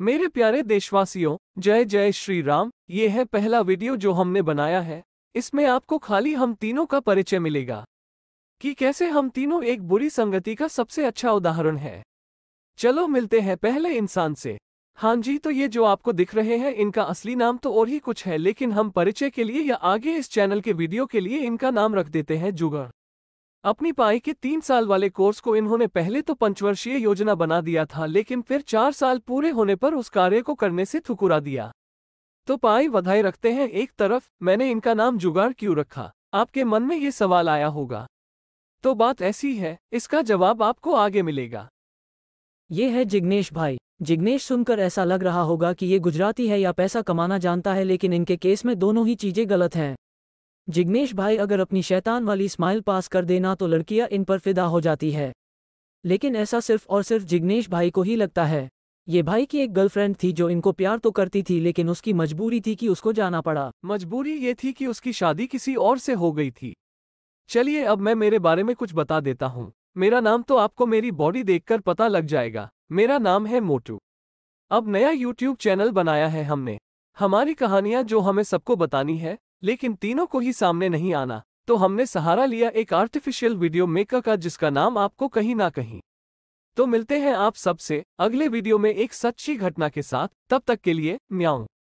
मेरे प्यारे देशवासियों जय जय श्री राम ये है पहला वीडियो जो हमने बनाया है इसमें आपको खाली हम तीनों का परिचय मिलेगा कि कैसे हम तीनों एक बुरी संगति का सबसे अच्छा उदाहरण है चलो मिलते हैं पहले इंसान से हाँ जी तो ये जो आपको दिख रहे हैं इनका असली नाम तो और ही कुछ है लेकिन हम परिचय के लिए या आगे इस चैनल के वीडियो के लिए इनका नाम रख देते हैं जुगर अपनी पाई के तीन साल वाले कोर्स को इन्होंने पहले तो पंचवर्षीय योजना बना दिया था लेकिन फिर चार साल पूरे होने पर उस कार्य को करने से ठुकुरा दिया तो पाई बधाई रखते हैं एक तरफ मैंने इनका नाम जुगाड़ क्यों रखा आपके मन में ये सवाल आया होगा तो बात ऐसी है इसका जवाब आपको आगे मिलेगा ये है जिग्नेश भाई जिग्नेश सुनकर ऐसा लग रहा होगा कि ये गुजराती है या पैसा कमाना जानता है लेकिन इनके केस में दोनों ही चीजें गलत हैं जिग्नेश भाई अगर अपनी शैतान वाली स्माइल पास कर देना तो लड़कियां इन पर फिदा हो जाती है लेकिन ऐसा सिर्फ और सिर्फ जिग्नेश भाई को ही लगता है ये भाई की एक गर्लफ्रेंड थी जो इनको प्यार तो करती थी लेकिन उसकी मजबूरी थी कि उसको जाना पड़ा मजबूरी ये थी कि उसकी शादी किसी और से हो गई थी चलिए अब मैं मेरे बारे में कुछ बता देता हूँ मेरा नाम तो आपको मेरी बॉडी देखकर पता लग जाएगा मेरा नाम है मोटू अब नया यूट्यूब चैनल बनाया है हमने हमारी कहानियाँ जो हमें सबको बतानी है लेकिन तीनों को ही सामने नहीं आना तो हमने सहारा लिया एक आर्टिफिशियल वीडियो मेकर का जिसका नाम आपको कहीं ना कहीं तो मिलते हैं आप सबसे अगले वीडियो में एक सच्ची घटना के साथ तब तक के लिए म्याऊं